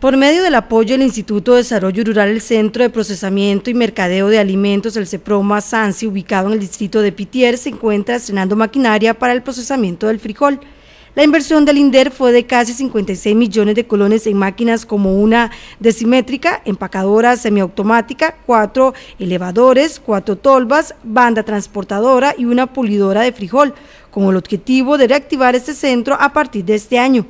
Por medio del apoyo del Instituto de Desarrollo Rural, el Centro de Procesamiento y Mercadeo de Alimentos, el CEPROMA SANSI, ubicado en el distrito de Pitier, se encuentra estrenando maquinaria para el procesamiento del frijol. La inversión del INDER fue de casi 56 millones de colones en máquinas como una decimétrica, empacadora semiautomática, cuatro elevadores, cuatro tolvas, banda transportadora y una pulidora de frijol, con el objetivo de reactivar este centro a partir de este año.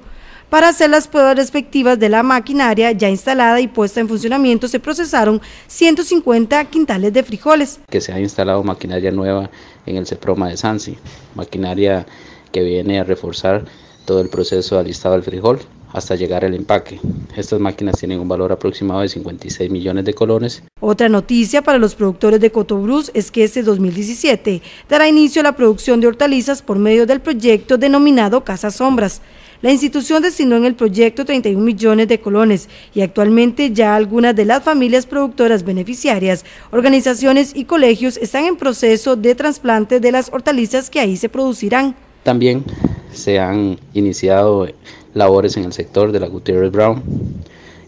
Para hacer las pruebas respectivas de la maquinaria ya instalada y puesta en funcionamiento, se procesaron 150 quintales de frijoles. Que se ha instalado maquinaria nueva en el CEPROMA de Sansi, maquinaria que viene a reforzar todo el proceso alistado del frijol hasta llegar al empaque. Estas máquinas tienen un valor aproximado de 56 millones de colones. Otra noticia para los productores de Cotobruz es que este 2017 dará inicio a la producción de hortalizas por medio del proyecto denominado Casa Sombras. La institución destinó en el proyecto 31 millones de colones y actualmente ya algunas de las familias productoras beneficiarias, organizaciones y colegios están en proceso de trasplante de las hortalizas que ahí se producirán. También se han iniciado labores en el sector de la Gutiérrez Brown,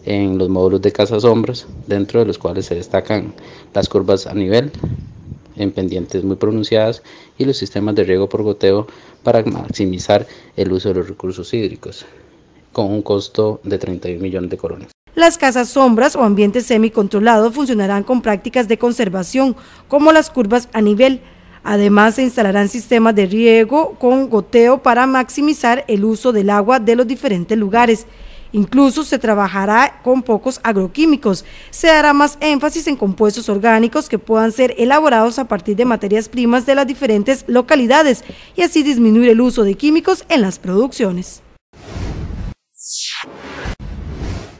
en los módulos de casas Sombras, dentro de los cuales se destacan las curvas a nivel, en pendientes muy pronunciadas y los sistemas de riego por goteo para maximizar el uso de los recursos hídricos, con un costo de 31 millones de coronas. Las casas sombras o ambientes semicontrolados funcionarán con prácticas de conservación, como las curvas a nivel. Además, se instalarán sistemas de riego con goteo para maximizar el uso del agua de los diferentes lugares. Incluso se trabajará con pocos agroquímicos. Se dará más énfasis en compuestos orgánicos que puedan ser elaborados a partir de materias primas de las diferentes localidades y así disminuir el uso de químicos en las producciones.